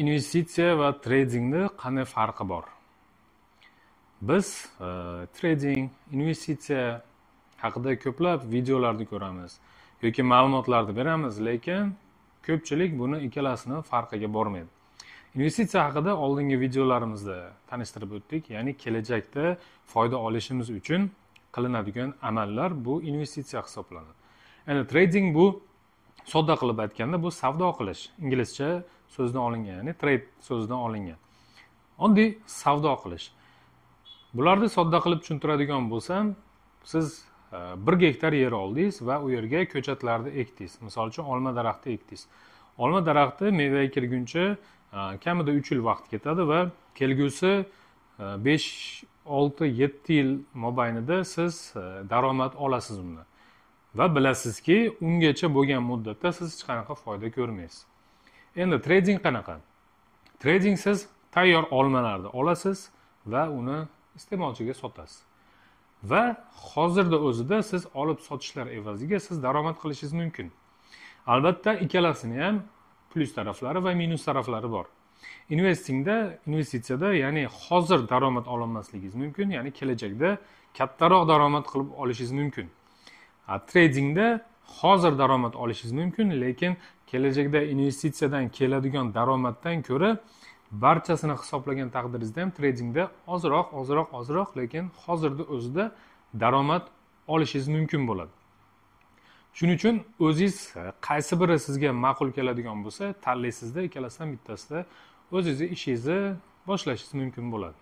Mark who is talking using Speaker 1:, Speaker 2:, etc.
Speaker 1: investitsiya va treydingni qanday farqi bor biz e, treyding investitsiya haqida ko'plab videolarni ko'ramiz yoki ma'lumotlarni beramiz lekin ko'pchilik buni ikkalasini farqiga bormaydi investitsiya haqida oldingi videolarimizda tanishtirib o'tdik ya'ni kelajakda foyda olishimiz uchun qilinadigan amallar bu investitsiya hisoblanadi endi yani, bu sodda qilib aytganda bu savdo qilish inglizcha so'zidan olingan ya'ni trade so'zidan olingan oddiy savdo qilish bularni sodda qilib tushuntiradigan bo'lsam siz e, bir gektar yer oldingiz va u yerga ko'chatlarni ekdingiz misol uchun olma daraxti ekdingiz olma daraxti mevaga kirguncha e, kamida uch yil vaqt ketadi va kelgusi e, besh olti yetti yil mobaynida siz daromad olasiz undan va bilasizki ungacha bo'lgan muddatda siz hech qanaqa foyda ko'rmaysiz endi trading qanaqa trading siz tayyor olmalarni olasiz va uni iste'molchiga sotasiz va hozirda o'zida siz olib sotishlar evaziga siz daromad qilishingiz mumkin albatta ikkalasini ham plyus taraflari va minus taraflari bor investingda investitsiyada ya'ni hozir daromad ololmasligingiz mumkin ya'ni kelajakda kattaroq daromad qilib olishingiz mumkin a, tradingda hozir daromad olishingiz mumkin lekin kelajakda investitsiyadan keladigan daromaddan ko'ra barchasini hisoblagan taqdiringizda ham tradingda ozroq ozroq ozroq lekin hozirni o'zida daromad olishingiz mumkin bo'ladi shuning uchun o'zingiz qaysi biri sizga ma'qul keladigan bo'lsa tanlaysizda ikkalasidan bittasida o'zizni ishingizni boshlashingiz mumkin bo'ladi